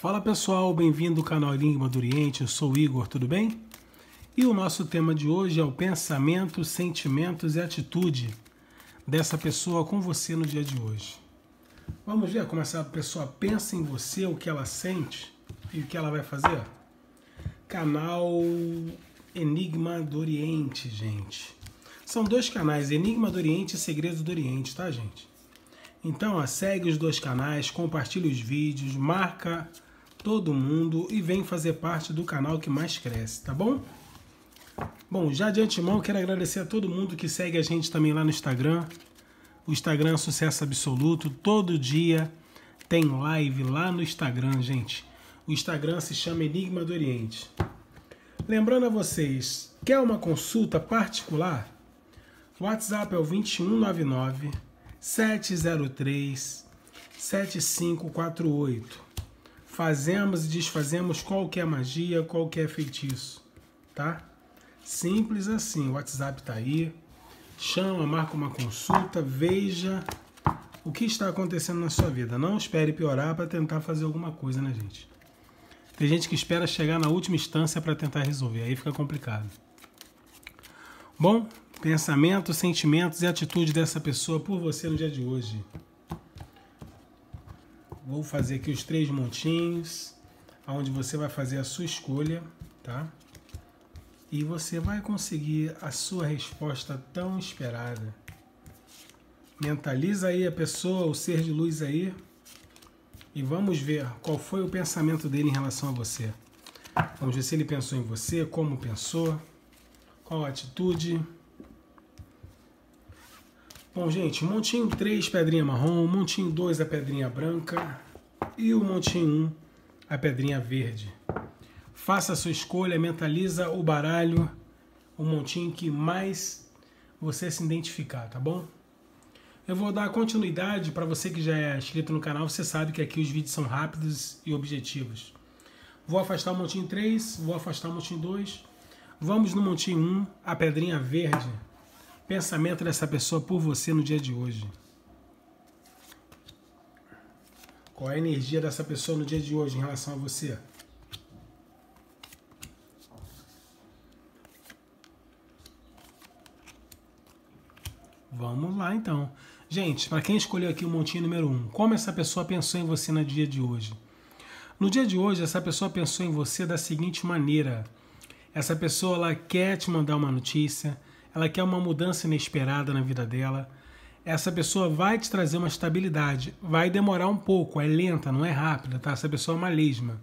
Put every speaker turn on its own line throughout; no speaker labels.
Fala pessoal, bem-vindo ao canal Enigma do Oriente, eu sou Igor, tudo bem? E o nosso tema de hoje é o pensamento, sentimentos e atitude dessa pessoa com você no dia de hoje. Vamos ver como essa pessoa pensa em você, o que ela sente e o que ela vai fazer? Canal Enigma do Oriente, gente. São dois canais, Enigma do Oriente e Segredo do Oriente, tá, gente? Então, ó, segue os dois canais, compartilha os vídeos, marca todo mundo e vem fazer parte do canal que mais cresce, tá bom? Bom, já de antemão quero agradecer a todo mundo que segue a gente também lá no Instagram. O Instagram é sucesso absoluto, todo dia tem live lá no Instagram, gente. O Instagram se chama Enigma do Oriente. Lembrando a vocês, quer uma consulta particular? O WhatsApp é o 2199 703 7548 fazemos e desfazemos qualquer magia, qualquer feitiço, tá? Simples assim. O WhatsApp tá aí. Chama, marca uma consulta, veja o que está acontecendo na sua vida. Não espere piorar para tentar fazer alguma coisa, né, gente? Tem gente que espera chegar na última instância para tentar resolver, aí fica complicado. Bom, pensamentos, sentimentos e atitude dessa pessoa por você no dia de hoje. Vou fazer aqui os três montinhos, onde você vai fazer a sua escolha, tá? E você vai conseguir a sua resposta tão esperada. Mentaliza aí a pessoa, o ser de luz aí, e vamos ver qual foi o pensamento dele em relação a você. Vamos ver se ele pensou em você, como pensou, qual a atitude. Bom, gente, montinho 3, pedrinha marrom, montinho 2, a é pedrinha branca e o montinho 1, um, a é pedrinha verde. Faça a sua escolha, mentaliza o baralho, o montinho que mais você se identificar, tá bom? Eu vou dar continuidade para você que já é inscrito no canal, você sabe que aqui os vídeos são rápidos e objetivos. Vou afastar o montinho 3, vou afastar o montinho 2. Vamos no montinho 1, a pedrinha verde pensamento dessa pessoa por você no dia de hoje? Qual é a energia dessa pessoa no dia de hoje em relação a você? Vamos lá então. Gente, para quem escolheu aqui o montinho número 1, um, como essa pessoa pensou em você no dia de hoje? No dia de hoje, essa pessoa pensou em você da seguinte maneira: essa pessoa ela quer te mandar uma notícia, ela quer uma mudança inesperada na vida dela. Essa pessoa vai te trazer uma estabilidade, vai demorar um pouco, é lenta, não é rápida, tá? Essa pessoa é uma lesma.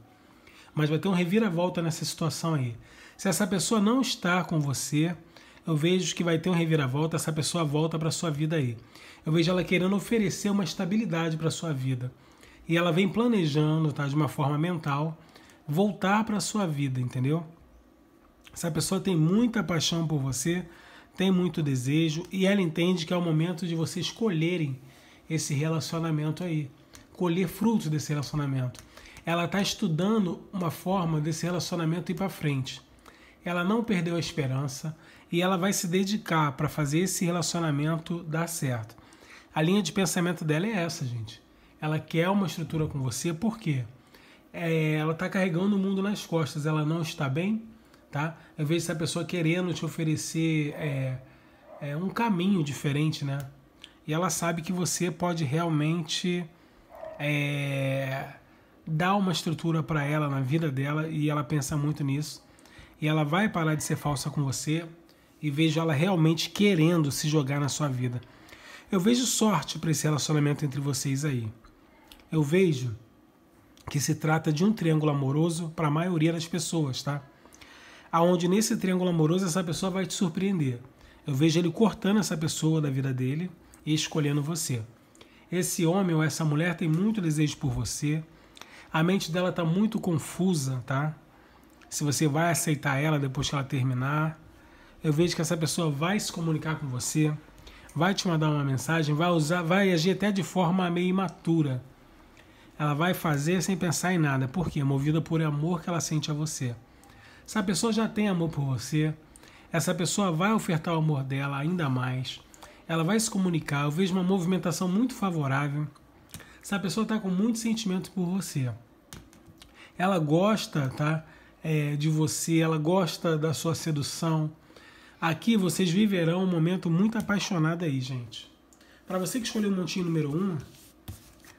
Mas vai ter um reviravolta nessa situação aí. Se essa pessoa não está com você, eu vejo que vai ter um reviravolta, essa pessoa volta para sua vida aí. Eu vejo ela querendo oferecer uma estabilidade para sua vida. E ela vem planejando, tá, de uma forma mental, voltar para sua vida, entendeu? Essa pessoa tem muita paixão por você, tem muito desejo e ela entende que é o momento de vocês colherem esse relacionamento aí, colher frutos desse relacionamento. Ela está estudando uma forma desse relacionamento ir para frente. Ela não perdeu a esperança e ela vai se dedicar para fazer esse relacionamento dar certo. A linha de pensamento dela é essa, gente. Ela quer uma estrutura com você porque é, ela está carregando o mundo nas costas. Ela não está bem, tá? Eu vejo essa pessoa querendo te oferecer é, é, um caminho diferente, né? E ela sabe que você pode realmente é, dar uma estrutura para ela na vida dela e ela pensa muito nisso. E ela vai parar de ser falsa com você e vejo ela realmente querendo se jogar na sua vida. Eu vejo sorte para esse relacionamento entre vocês aí. Eu vejo que se trata de um triângulo amoroso para a maioria das pessoas, tá? aonde nesse triângulo amoroso essa pessoa vai te surpreender. Eu vejo ele cortando essa pessoa da vida dele e escolhendo você. Esse homem ou essa mulher tem muito desejo por você. A mente dela está muito confusa, tá? Se você vai aceitar ela depois que ela terminar. Eu vejo que essa pessoa vai se comunicar com você, vai te mandar uma mensagem, vai usar, vai agir até de forma meio imatura. Ela vai fazer sem pensar em nada. Por quê? Movida por amor que ela sente a você. Essa pessoa já tem amor por você, essa pessoa vai ofertar o amor dela ainda mais, ela vai se comunicar. Eu vejo uma movimentação muito favorável. Essa pessoa está com muito sentimento por você. Ela gosta, tá? É, de você, ela gosta da sua sedução. Aqui vocês viverão um momento muito apaixonado aí, gente. Para você que escolheu o montinho número 1, um,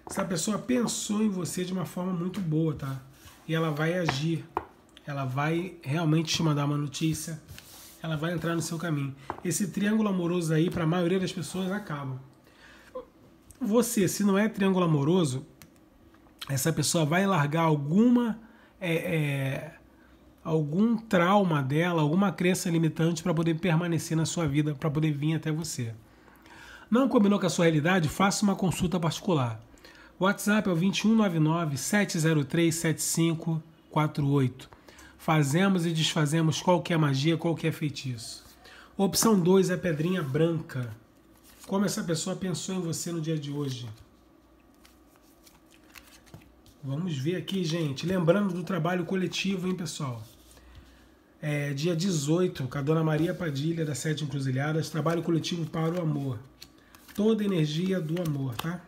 essa pessoa pensou em você de uma forma muito boa, tá? E ela vai agir ela vai realmente te mandar uma notícia, ela vai entrar no seu caminho. Esse triângulo amoroso aí, para a maioria das pessoas, acaba. Você, se não é triângulo amoroso, essa pessoa vai largar alguma é, é, algum trauma dela, alguma crença limitante para poder permanecer na sua vida, para poder vir até você. Não combinou com a sua realidade? Faça uma consulta particular. WhatsApp é o 2199 703 7548 fazemos e desfazemos qualquer magia, qualquer feitiço. Opção 2 é a pedrinha branca. Como essa pessoa pensou em você no dia de hoje? Vamos ver aqui, gente. Lembrando do trabalho coletivo, hein, pessoal? É, dia 18, com a dona Maria Padilha, da Sete Encruzilhadas, trabalho coletivo para o amor. Toda energia do amor, tá?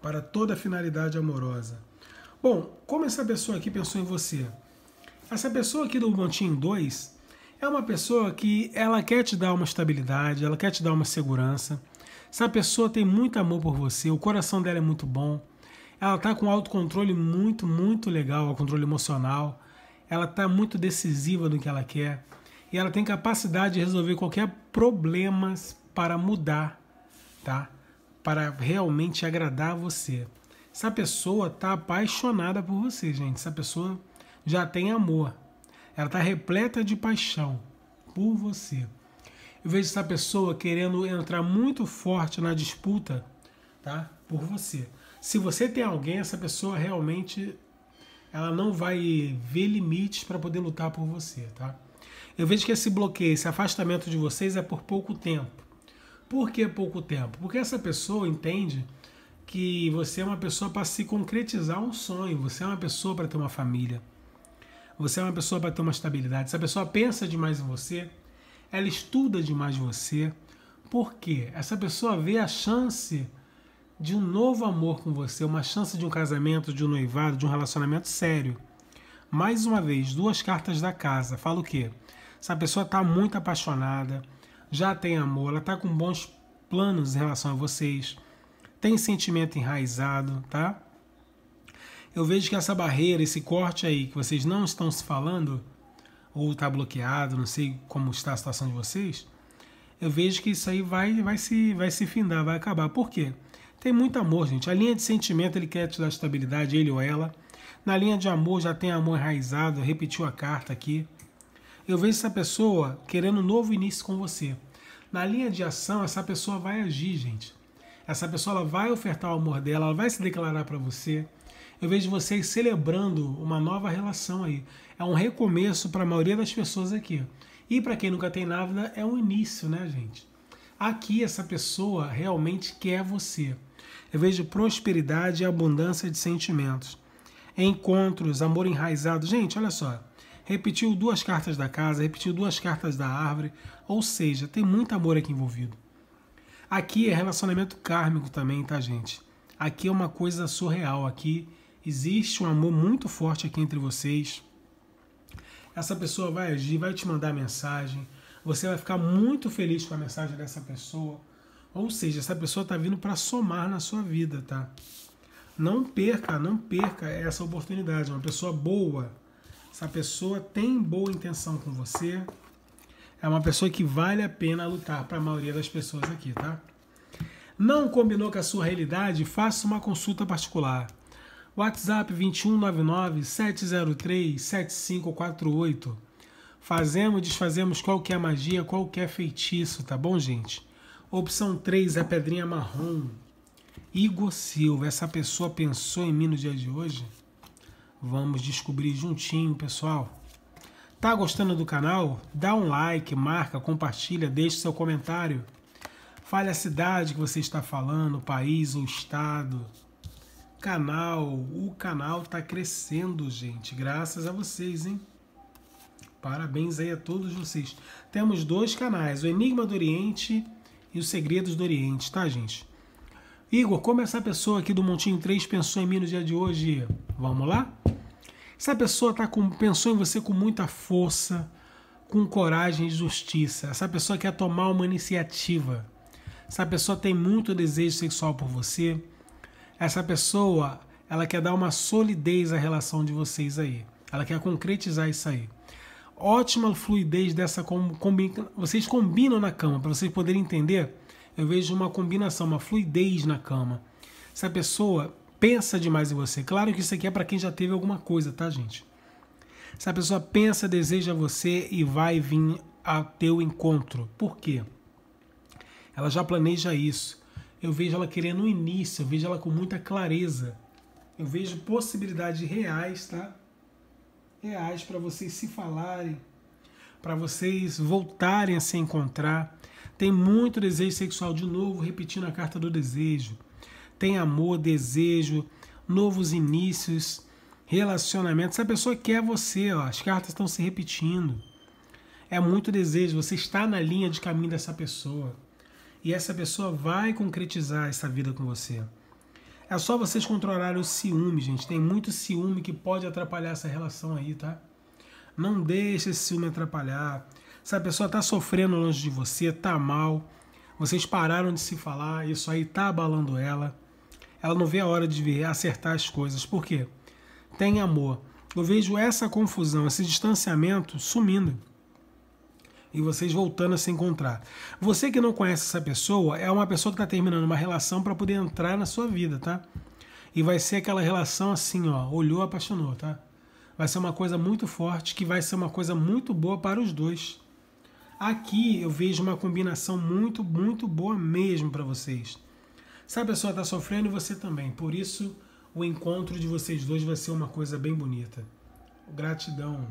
Para toda finalidade amorosa. Bom, como essa pessoa aqui pensou em você? Essa pessoa aqui do montinho 2 é uma pessoa que ela quer te dar uma estabilidade, ela quer te dar uma segurança. Essa pessoa tem muito amor por você, o coração dela é muito bom. Ela está com autocontrole muito, muito legal, o controle emocional. Ela está muito decisiva no que ela quer. E ela tem capacidade de resolver qualquer problemas para mudar, tá? Para realmente agradar você. Essa pessoa está apaixonada por você, gente. Essa pessoa já tem amor. Ela está repleta de paixão por você. Eu vejo essa pessoa querendo entrar muito forte na disputa, tá? Por você. Se você tem alguém, essa pessoa realmente ela não vai ver limites para poder lutar por você, tá? Eu vejo que esse bloqueio, esse afastamento de vocês é por pouco tempo. Por que pouco tempo? Porque essa pessoa entende que você é uma pessoa para se concretizar um sonho, você é uma pessoa para ter uma família, você é uma pessoa para ter uma estabilidade. Essa pessoa pensa demais em você, ela estuda demais você, por quê? Essa pessoa vê a chance de um novo amor com você, uma chance de um casamento, de um noivado, de um relacionamento sério. Mais uma vez, duas cartas da casa. Fala o quê? Essa pessoa está muito apaixonada, já tem amor, ela está com bons planos em relação a vocês tem sentimento enraizado, tá? Eu vejo que essa barreira, esse corte aí que vocês não estão se falando, ou está bloqueado, não sei como está a situação de vocês, eu vejo que isso aí vai, vai, se, vai se findar, vai acabar. Por quê? Tem muito amor, gente. A linha de sentimento ele quer te dar estabilidade, ele ou ela. Na linha de amor já tem amor enraizado, repetiu a carta aqui. Eu vejo essa pessoa querendo um novo início com você. Na linha de ação, essa pessoa vai agir, gente. Essa pessoa ela vai ofertar o amor dela, ela vai se declarar para você. Eu vejo vocês celebrando uma nova relação aí. É um recomeço para a maioria das pessoas aqui. E para quem nunca tem nada, é um início, né, gente? Aqui essa pessoa realmente quer você. Eu vejo prosperidade e abundância de sentimentos. Encontros, amor enraizado. Gente, olha só. Repetiu duas cartas da casa, repetiu duas cartas da árvore. Ou seja, tem muito amor aqui envolvido. Aqui é relacionamento kármico também, tá, gente? Aqui é uma coisa surreal. Aqui existe um amor muito forte aqui entre vocês. Essa pessoa vai agir, vai te mandar mensagem. Você vai ficar muito feliz com a mensagem dessa pessoa. Ou seja, essa pessoa está vindo para somar na sua vida, tá? Não perca, não perca essa oportunidade. Uma pessoa boa. Essa pessoa tem boa intenção com você. É uma pessoa que vale a pena lutar para a maioria das pessoas aqui, tá? Não combinou com a sua realidade? Faça uma consulta particular. WhatsApp 2199 703 7548. Fazemos, desfazemos qualquer magia, qualquer feitiço, tá bom, gente? Opção 3, é pedrinha marrom. Igor Silva, essa pessoa pensou em mim no dia de hoje? Vamos descobrir juntinho, pessoal. Tá gostando do canal? Dá um like, marca, compartilha, deixe seu comentário. Fale a cidade que você está falando, o país ou estado. Canal, o canal tá crescendo, gente, graças a vocês, hein? Parabéns aí a todos vocês. Temos dois canais, o Enigma do Oriente e os Segredos do Oriente, tá, gente? Igor, como essa pessoa aqui do Montinho 3 pensou em mim no dia de hoje? Vamos lá? Se a pessoa tá com, pensou em você com muita força, com coragem e justiça, Essa pessoa quer tomar uma iniciativa, Essa pessoa tem muito desejo sexual por você, essa pessoa ela quer dar uma solidez à relação de vocês aí. Ela quer concretizar isso aí. Ótima fluidez dessa combinação. Vocês combinam na cama, para vocês poderem entender. Eu vejo uma combinação, uma fluidez na cama. Se a pessoa pensa demais em você. Claro que isso aqui é para quem já teve alguma coisa, tá, gente? Se a pessoa pensa, deseja você e vai vir ao teu encontro. Por quê? Ela já planeja isso. Eu vejo ela querendo o início, eu vejo ela com muita clareza. Eu vejo possibilidades reais, tá? Reais para vocês se falarem, para vocês voltarem a se encontrar. Tem muito desejo sexual de novo, repetindo a carta do desejo tem amor, desejo, novos inícios, relacionamentos. Essa pessoa quer você, ó, as cartas estão se repetindo. É muito desejo, você está na linha de caminho dessa pessoa. E essa pessoa vai concretizar essa vida com você. É só vocês controlarem o ciúme, gente. Tem muito ciúme que pode atrapalhar essa relação aí, tá? Não deixe esse ciúme atrapalhar. Se a pessoa tá sofrendo longe de você, tá mal, vocês pararam de se falar, isso aí tá abalando ela ela não vê a hora de ver, acertar as coisas. Por quê? Tem amor. Eu vejo essa confusão, esse distanciamento sumindo e vocês voltando a se encontrar. Você que não conhece essa pessoa é uma pessoa que está terminando uma relação para poder entrar na sua vida, tá? E vai ser aquela relação assim, ó, olhou, apaixonou, tá? Vai ser uma coisa muito forte que vai ser uma coisa muito boa para os dois. Aqui eu vejo uma combinação muito, muito boa mesmo para vocês. Se a pessoa está sofrendo, você também. Por isso, o encontro de vocês dois vai ser uma coisa bem bonita. Gratidão.